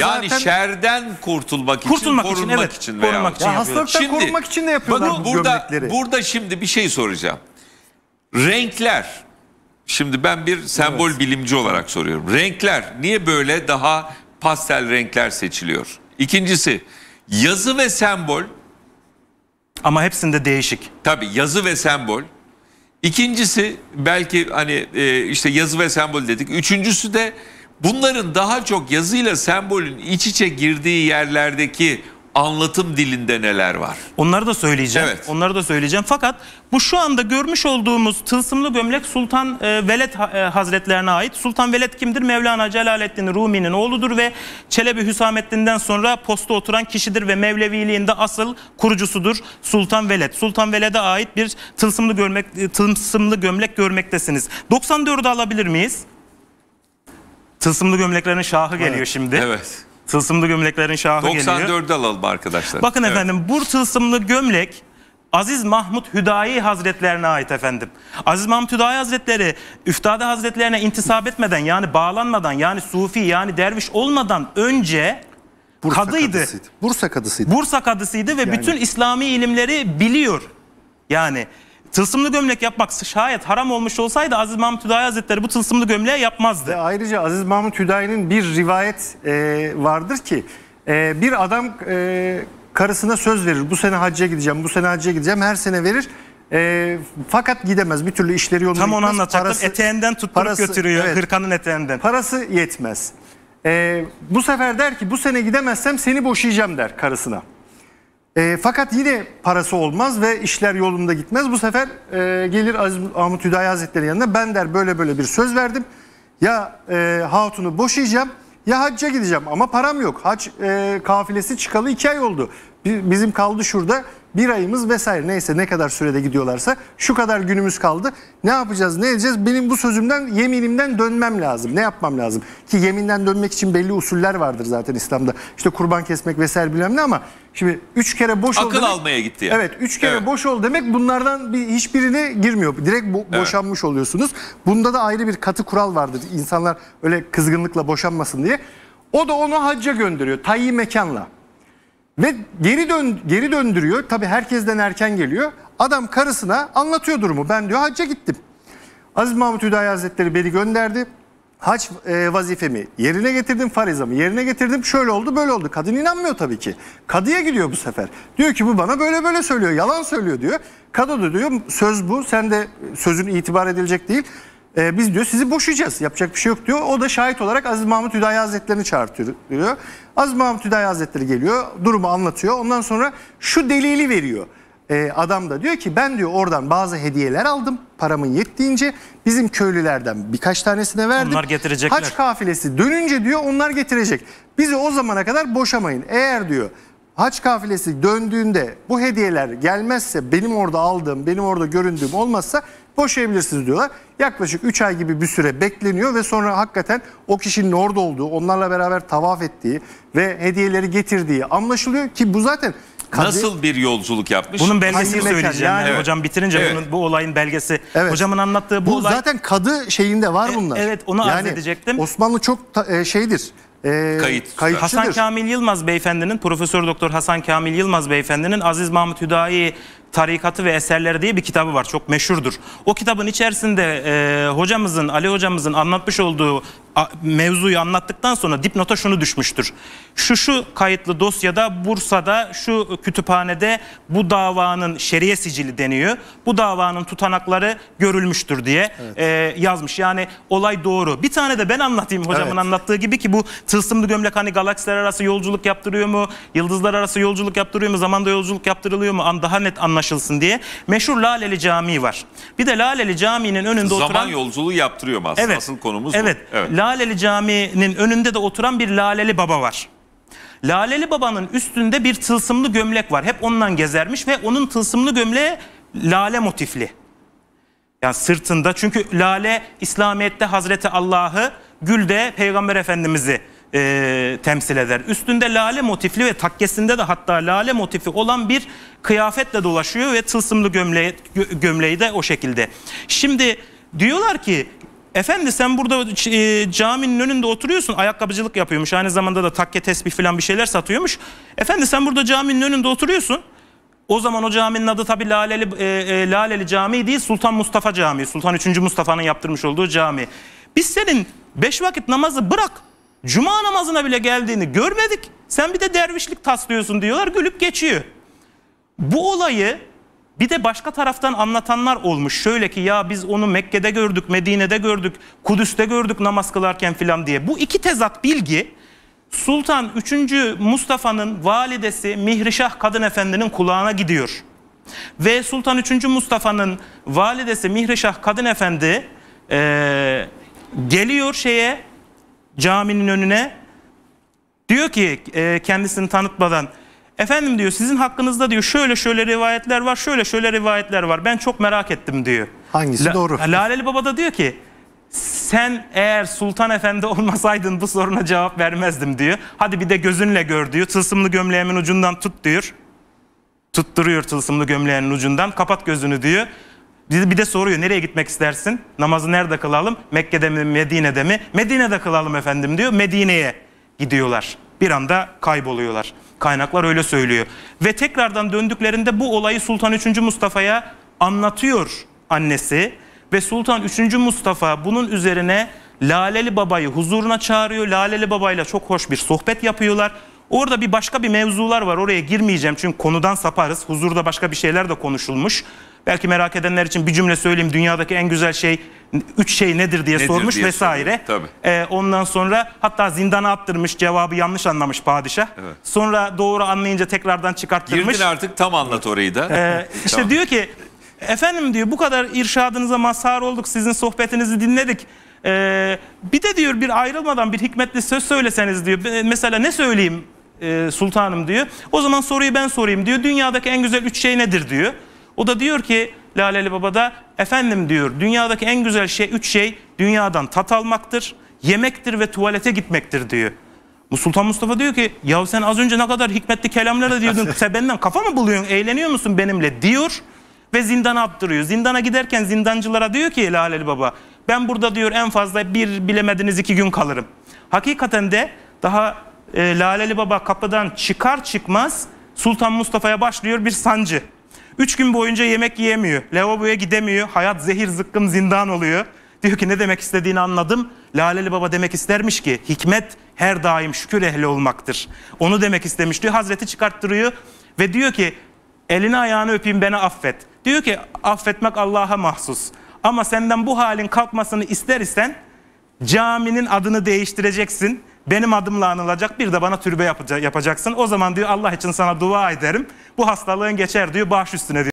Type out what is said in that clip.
yani zaten... şerden kurtulmak için, korunmak için, evet, için veya korunmak için ya hastalıktan şimdi, korunmak için ne yapıyorlar bu, burada, gömlekleri? Burada şimdi bir şey soracağım. Renkler. Şimdi ben bir sembol evet. bilimci olarak soruyorum. Renkler niye böyle daha pastel renkler seçiliyor? İkincisi yazı ve sembol. Ama hepsinde değişik. Tabii yazı ve sembol. İkincisi belki hani e, işte yazı ve sembol dedik. Üçüncüsü de Bunların daha çok yazıyla sembolün iç içe girdiği yerlerdeki anlatım dilinde neler var? Onları da söyleyeceğim. Evet. Onları da söyleyeceğim. Fakat bu şu anda görmüş olduğumuz tılsımlı gömlek Sultan e, Veled e, Hazretlerine ait. Sultan Veled kimdir? Mevlana Celaleddin Rumi'nin oğludur ve Çelebi Hüsamettin'den sonra posta oturan kişidir ve Mevleviliğinde asıl kurucusudur Sultan Veled. Sultan Veled'e ait bir tılsımlı gömlek, e, tılsımlı gömlek görmektesiniz. 94'ü alabilir miyiz? Tılsımlı gömleklerin şahı geliyor evet. şimdi. Evet. Tılsımlı gömleklerin şahı 94 geliyor. 94'ü alalım arkadaşlar. Bakın evet. efendim bu tılsımlı gömlek Aziz Mahmut Hüdayi Hazretlerine ait efendim. Aziz Mahmut Hüdayi Hazretleri Üftade Hazretlerine intisap etmeden yani bağlanmadan yani sufi yani derviş olmadan önce Bursa kadıydı. Kadısıydı. Bursa kadısıydı. Bursa kadısıydı ve yani... bütün İslami ilimleri biliyor. Yani Tılsımlı gömlek yapmak şayet haram olmuş olsaydı Aziz Mahmut Hüdayi Hazretleri bu tılsımlı gömleği yapmazdı. Ve ayrıca Aziz Mahmut Hüdayi'nin bir rivayet e, vardır ki e, bir adam e, karısına söz verir. Bu sene hacca gideceğim, bu sene hacca gideceğim. Her sene verir. E, fakat gidemez. Bir türlü işleri yoluna Tam onu gitmez. anlatacaktım. Parası, eteğinden tutturup parası, götürüyor. Evet, hırkanın eteğinden. Parası yetmez. E, bu sefer der ki bu sene gidemezsem seni boşayacağım der karısına. E, fakat yine parası olmaz ve işler yolunda gitmez. Bu sefer e, gelir Aziz Mahmut Hüdayi Hazretleri yanına ben der böyle böyle bir söz verdim. Ya e, hatunu boşayacağım ya hacca gideceğim ama param yok. Hac e, kafilesi çıkalı iki ay oldu. Bizim kaldı şurada bir ayımız vesaire neyse ne kadar sürede gidiyorlarsa şu kadar günümüz kaldı. Ne yapacağız ne edeceğiz benim bu sözümden yeminimden dönmem lazım ne yapmam lazım ki yeminden dönmek için belli usuller vardır zaten İslam'da işte kurban kesmek vesaire bilmem ne ama şimdi üç kere boş Akıl ol demek, almaya gitti yani. Evet üç kere evet. boş ol demek bunlardan bir hiçbirine girmiyor direkt bo evet. boşanmış oluyorsunuz bunda da ayrı bir katı kural vardır insanlar öyle kızgınlıkla boşanmasın diye. O da onu hacca gönderiyor tayyi mekanla. Ve geri dön geri döndürüyor. Tabi herkesten erken geliyor. Adam karısına anlatıyor durumu. Ben diyor hacca gittim. Aziz Mahmut Hüdayi Hazretleri beni gönderdi. Hac e, vazifemi yerine getirdim, farizamı yerine getirdim. Şöyle oldu, böyle oldu. Kadın inanmıyor tabii ki. Kadıya gidiyor bu sefer. Diyor ki bu bana böyle böyle söylüyor, yalan söylüyor diyor. Kadı da diyor söz bu, sen de sözün itibar edilecek değil. E, biz diyor sizi boşayacağız. Yapacak bir şey yok diyor. O da şahit olarak Aziz Mahmut Hüdayi Hazretleri'ni çağırtıyor diyor. Aziz Mahmut Hüdayi Hazretleri geliyor. Durumu anlatıyor. Ondan sonra şu delili veriyor. E, adam da diyor ki ben diyor oradan bazı hediyeler aldım. Paramın yettiğince bizim köylülerden birkaç tanesine verdim. Onlar getirecekler. Haç kafilesi dönünce diyor onlar getirecek. Bizi o zamana kadar boşamayın. Eğer diyor haç kafilesi döndüğünde bu hediyeler gelmezse benim orada aldığım, benim orada göründüğüm olmazsa boşayabilirsiniz diyorlar. Yaklaşık 3 ay gibi bir süre bekleniyor ve sonra hakikaten o kişinin orada olduğu, onlarla beraber tavaf ettiği ve hediyeleri getirdiği anlaşılıyor ki bu zaten Kadir, Nasıl bir yolculuk yapmış? Bunun belgesini söyleyeceğim. Yani, evet. Hocam bitirince evet. bunun, bu olayın belgesi. Evet. Hocamın anlattığı bu, bu olay. zaten kadı şeyinde var e, bunlar. evet onu yani, arz edecektim. Osmanlı çok ta, e, şeydir. E, Kayıt. Hasan Kamil Yılmaz beyefendinin, Profesör Doktor Hasan Kamil Yılmaz beyefendinin Aziz Mahmut Hüdayi Tarikatı ve Eserleri diye bir kitabı var. Çok meşhurdur. O kitabın içerisinde e, hocamızın, Ali hocamızın anlatmış olduğu mevzuyu anlattıktan sonra dipnota şunu düşmüştür. Şu şu kayıtlı dosyada Bursa'da şu kütüphanede bu davanın şeriye sicili deniyor. Bu davanın tutanakları görülmüştür diye evet. e, yazmış. Yani olay doğru. Bir tane de ben anlatayım hocamın evet. anlattığı gibi ki bu tılsımlı gömlek hani galaksiler arası yolculuk yaptırıyor mu? Yıldızlar arası yolculuk yaptırıyor mu? Zamanda yolculuk yaptırılıyor mu? Daha net anlaşılsın diye. Meşhur Laleli Camii var. Bir de Laleli Camii'nin önünde Zaman oturan... Zaman yolculuğu yaptırıyor mu aslında? Evet. Asıl konumuz evet. bu. Evet. La Laleli Camii'nin önünde de oturan bir Laleli Baba var. Laleli Baba'nın üstünde bir tılsımlı gömlek var. Hep ondan gezermiş ve onun tılsımlı gömleği lale motifli. Yani sırtında çünkü lale İslamiyet'te Hazreti Allah'ı, gül de Peygamber Efendimiz'i e, temsil eder. Üstünde lale motifli ve takkesinde de hatta lale motifi olan bir kıyafetle dolaşıyor ve tılsımlı gömleği, gö, gömleği de o şekilde. Şimdi diyorlar ki Efendi sen burada e, caminin önünde oturuyorsun ayakkabıcılık yapıyormuş. Aynı zamanda da takke tesbih falan bir şeyler satıyormuş. Efendi sen burada caminin önünde oturuyorsun. O zaman o caminin adı tabii Laleli, e, e, Laleli Camii değil Sultan Mustafa Camii. Sultan 3. Mustafa'nın yaptırmış olduğu cami. Biz senin beş vakit namazı bırak cuma namazına bile geldiğini görmedik. Sen bir de dervişlik taslıyorsun diyorlar gülüp geçiyor. Bu olayı bir de başka taraftan anlatanlar olmuş. Şöyle ki ya biz onu Mekke'de gördük, Medine'de gördük, Kudüs'te gördük namaz kılarken filan diye. Bu iki tezat bilgi Sultan 3. Mustafa'nın validesi Mihrişah Kadın Efendi'nin kulağına gidiyor. Ve Sultan 3. Mustafa'nın validesi Mihrişah Kadın Efendi ee, geliyor şeye caminin önüne diyor ki e, kendisini tanıtmadan Efendim diyor sizin hakkınızda diyor şöyle şöyle rivayetler var, şöyle şöyle rivayetler var. Ben çok merak ettim diyor. Hangisi La, doğru? Laleli Baba da diyor ki sen eğer Sultan Efendi olmasaydın bu soruna cevap vermezdim diyor. Hadi bir de gözünle gör diyor. Tılsımlı gömleğimin ucundan tut diyor. Tutturuyor tılsımlı gömleğinin ucundan. Kapat gözünü diyor. Bir de soruyor nereye gitmek istersin? Namazı nerede kılalım? Mekke'de mi Medine'de mi? Medine'de kılalım efendim diyor. Medine'ye gidiyorlar. Bir anda kayboluyorlar. Kaynaklar öyle söylüyor. Ve tekrardan döndüklerinde bu olayı Sultan 3. Mustafa'ya anlatıyor annesi. Ve Sultan 3. Mustafa bunun üzerine Laleli Baba'yı huzuruna çağırıyor. Laleli Baba'yla çok hoş bir sohbet yapıyorlar. Orada bir başka bir mevzular var. Oraya girmeyeceğim çünkü konudan saparız. Huzurda başka bir şeyler de konuşulmuş. Belki merak edenler için bir cümle söyleyeyim. Dünyadaki en güzel şey üç şey nedir diye nedir sormuş diye vesaire. Ee, ondan sonra hatta zindana attırmış cevabı yanlış anlamış padişah. Evet. Sonra doğru anlayınca tekrardan çıkarttırmış. Girdin artık tam anlat orayı da. Ee, işte tamam. diyor ki efendim diyor bu kadar irşadınıza mazhar olduk sizin sohbetinizi dinledik. Ee, bir de diyor bir ayrılmadan bir hikmetli söz söyleseniz diyor. Mesela ne söyleyeyim e, sultanım diyor. O zaman soruyu ben sorayım diyor. Dünyadaki en güzel üç şey nedir diyor. O da diyor ki Laleli da efendim diyor dünyadaki en güzel şey üç şey dünyadan tat almaktır, yemektir ve tuvalete gitmektir diyor. Sultan Mustafa diyor ki ya sen az önce ne kadar hikmetli kelamlara diyordun sen benden kafa mı buluyorsun eğleniyor musun benimle diyor ve zindana attırıyor. Zindana giderken zindancılara diyor ki Laleli Baba ben burada diyor en fazla bir bilemediniz iki gün kalırım. Hakikaten de daha e, Laleli Baba kapıdan çıkar çıkmaz Sultan Mustafa'ya başlıyor bir sancı. Üç gün boyunca yemek yiyemiyor. Lavaboya gidemiyor. Hayat zehir zıkkım zindan oluyor. Diyor ki ne demek istediğini anladım. Laleli Baba demek istermiş ki hikmet her daim şükür ehli olmaktır. Onu demek istemiş diyor. Hazreti çıkarttırıyor ve diyor ki elini ayağını öpeyim beni affet. Diyor ki affetmek Allah'a mahsus. Ama senden bu halin kalkmasını ister isen caminin adını değiştireceksin. Benim adımla anılacak bir de bana türbe yapacaksın. O zaman diyor Allah için sana dua ederim. Bu hastalığın geçer diyor. Baş üstüne diyor.